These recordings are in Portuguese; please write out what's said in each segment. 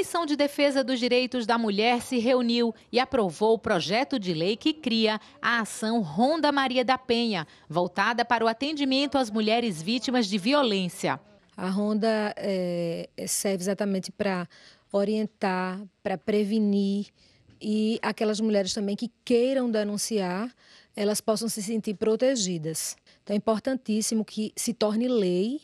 Comissão de Defesa dos Direitos da Mulher se reuniu e aprovou o projeto de lei que cria a ação Ronda Maria da Penha, voltada para o atendimento às mulheres vítimas de violência. A ronda é, serve exatamente para orientar, para prevenir e aquelas mulheres também que queiram denunciar, elas possam se sentir protegidas. Então é importantíssimo que se torne lei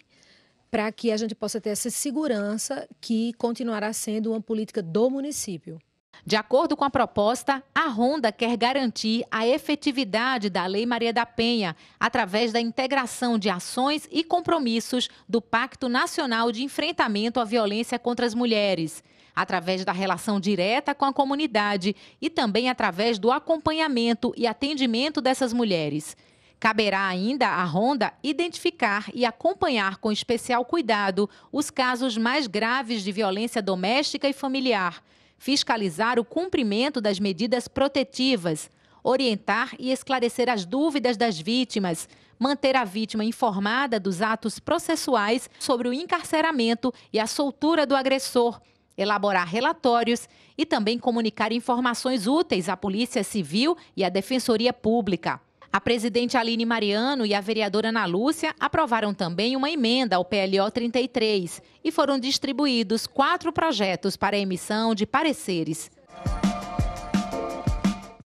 para que a gente possa ter essa segurança que continuará sendo uma política do município. De acordo com a proposta, a Ronda quer garantir a efetividade da Lei Maria da Penha através da integração de ações e compromissos do Pacto Nacional de Enfrentamento à Violência contra as Mulheres, através da relação direta com a comunidade e também através do acompanhamento e atendimento dessas mulheres. Caberá ainda à Ronda identificar e acompanhar com especial cuidado os casos mais graves de violência doméstica e familiar, fiscalizar o cumprimento das medidas protetivas, orientar e esclarecer as dúvidas das vítimas, manter a vítima informada dos atos processuais sobre o encarceramento e a soltura do agressor, elaborar relatórios e também comunicar informações úteis à Polícia Civil e à Defensoria Pública. A presidente Aline Mariano e a vereadora Ana Lúcia aprovaram também uma emenda ao PLO 33 e foram distribuídos quatro projetos para emissão de pareceres.